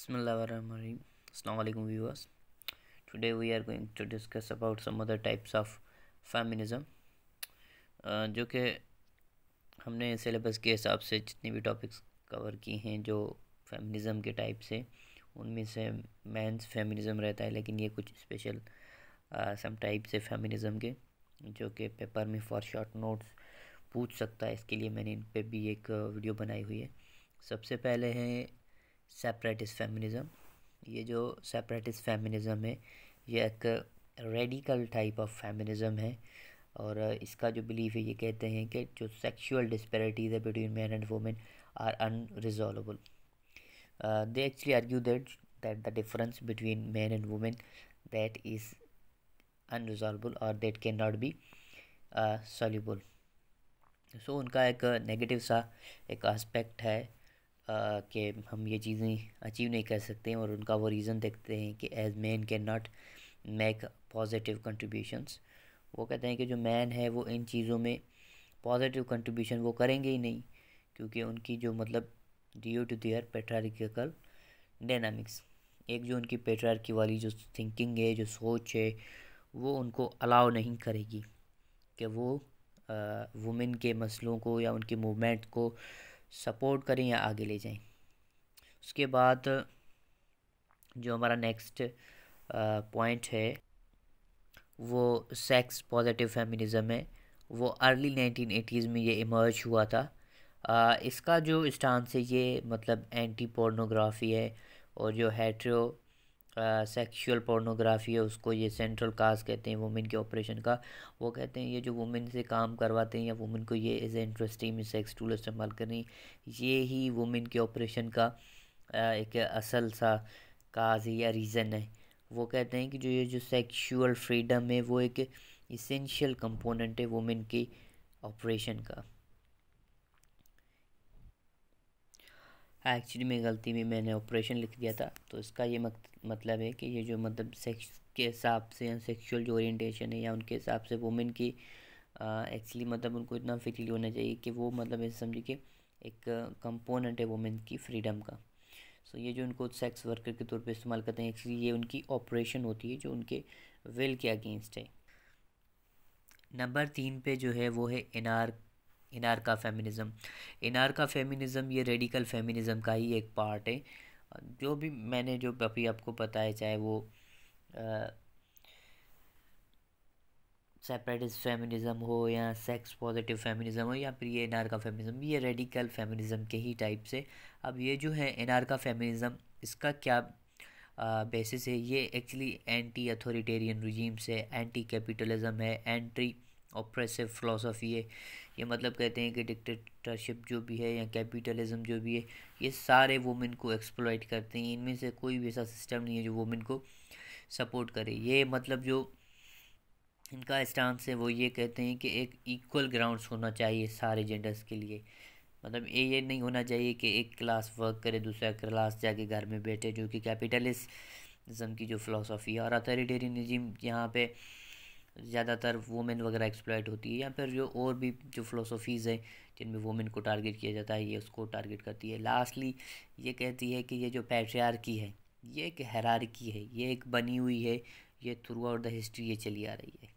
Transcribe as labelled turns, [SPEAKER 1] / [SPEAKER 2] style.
[SPEAKER 1] Assalamualaikum viewers. Today we are going to discuss about some other types of feminism. Uh, जो कि हमने syllabus के हिसाब से जितने भी टॉपिक्स कवर किए हैं जो फेमिनिज़म के टाइप से उनमें से मैंस फेमिनिज़म रहता है लेकिन ये कुछ स्पेशल सम टाइप से फेमिनिज़म के जो कि पेपर में फॉर शॉर्ट नोट्स पूछ सकता है इसके लिए मैंने इन पर भी एक वीडियो बनाई हुई है सबसे पहले है सेपरेटिस फेमिनिज़म ये जो सेपरेटिस फेमिनिज़म है ये एक रेडिकल टाइप ऑफ फेमिनिज़म है और इसका जो बिलीफ है ये कहते हैं कि जो सेक्सुअल डिस्पेरिटीज़ है between man and women are unresolvable they actually argue that that the difference between man and women that is unresolvable और that can not be soluble so उनका एक नेगेटिव सा एक आस्पेक्ट है कि हम ये चीज़ें अचीव नहीं कर सकते और उनका वो रीज़न देखते हैं कि as man can not make positive contributions वो कहते हैं कि जो मैन है वो इन चीज़ों में पॉजिटिव कंट्रीब्यूशन वो करेंगे ही नहीं क्योंकि उनकी जो मतलब due to their patriarchal dynamics एक जो उनकी पेट्रार्की वाली जो थिंकिंग है जो सोच है वो उनको अलाउ नहीं करेगी कि वो वुमेन के मसलों को या उनके मूवमेंट को सपोर्ट करें या आगे ले जाएं उसके बाद जो हमारा नेक्स्ट पॉइंट है वो सेक्स पॉजिटिव फेमिनिज़म है वो अर्ली नाइनटीन एटीज़ में ये इमर्ज हुआ था आ, इसका जो स्टांस है ये मतलब एंटी पोर्नोग्राफी है और जो हेट्रो सेक्सुअल पोर्नोग्राफी है उसको ये सेंट्रल कास्ट कहते हैं वुमेन के ऑपरेशन का वो कहते हैं ये जो वुमेन से काम करवाते हैं या वुमेन को ये एज इंटरेस्टिंग सेक्स टूल इस्तेमाल कर रही ये ही वुमेन के ऑपरेशन का आ, एक असल सा काज या रीज़न है वो कहते हैं कि जो ये जो सेक्सुअल फ्रीडम है वो एक इसेंशियल कंपोनेंट है वुमेन के ऑपरेशन का एक्चुअली में गलती में मैंने ऑपरेशन लिख दिया था तो इसका ये मत, मतलब है कि ये जो मतलब सेक्स के हिसाब से या सेक्सुअल जो ओरिएंटेशन है या उनके हिसाब से वुमेन की एक्चुअली मतलब उनको इतना फिक्र होना चाहिए कि वो मतलब ऐसे समझिए कि एक कंपोनेंट है वुमेन की फ्रीडम का सो ये जो उनको सेक्स वर्कर के तौर पर इस्तेमाल करते हैं एक्चुअली ये उनकी ऑपरेशन होती है जो उनके विल के अगेंस्ट है नंबर तीन पे जो है वो है एनआर इनार का फेमिनिज़म इनार का फेमिनिज़म ये रेडिकल फेमिनिज़म का ही एक पार्ट है जो भी मैंने जो अभी आपको पता है चाहे वो सेपरेटिस्ट फेमिनिज़म हो या सेक्स पॉजिटिव फेमिनिज़म हो या फिर ये इनारका का फेमिनिज़म ये रेडिकल फेमिनिज़म के ही टाइप से अब ये जो है इनारका का फेमिनिज़म इसका क्या बेसिस है ये एक्चुअली एंटी अथॉरिटेरियन रिजीम है एंटी कैपिटलिज़म है एंटी ऑप्रेसिव फ़िलासफ़ी है ये मतलब कहते हैं कि डिक्टेटरशिप जो भी है या कैपिटलिज्म जो भी है ये सारे वुमेन को एक्सप्लॉइट करते हैं इनमें से कोई भी ऐसा सिस्टम नहीं है जो वुमेन को सपोर्ट करे ये मतलब जो इनका स्टांस है वो ये कहते हैं कि एक इक्वल ग्राउंड्स होना चाहिए सारे जेंडर्स के लिए मतलब ये ये नहीं होना चाहिए कि एक क्लास वर्क करे दूसरा क्लास जाके घर में बैठे जो कि कैपिटलिज्म की जो फ़िलासफी है और अथॉरिटेरियनिज्म यहाँ पर ज़्यादातर वुमेन वगैरह एक्सप्लॉयट होती है या फिर जो और भी जो फिलोसफीज़ हैं जिनमें वुमेन को टारगेट किया जाता है ये उसको टारगेट करती है लास्टली ये कहती है कि ये जो पैट्रियार्की है ये एक हैरारकी है ये एक बनी हुई है ये थ्रू आउट द हिस्ट्री ये चली आ रही है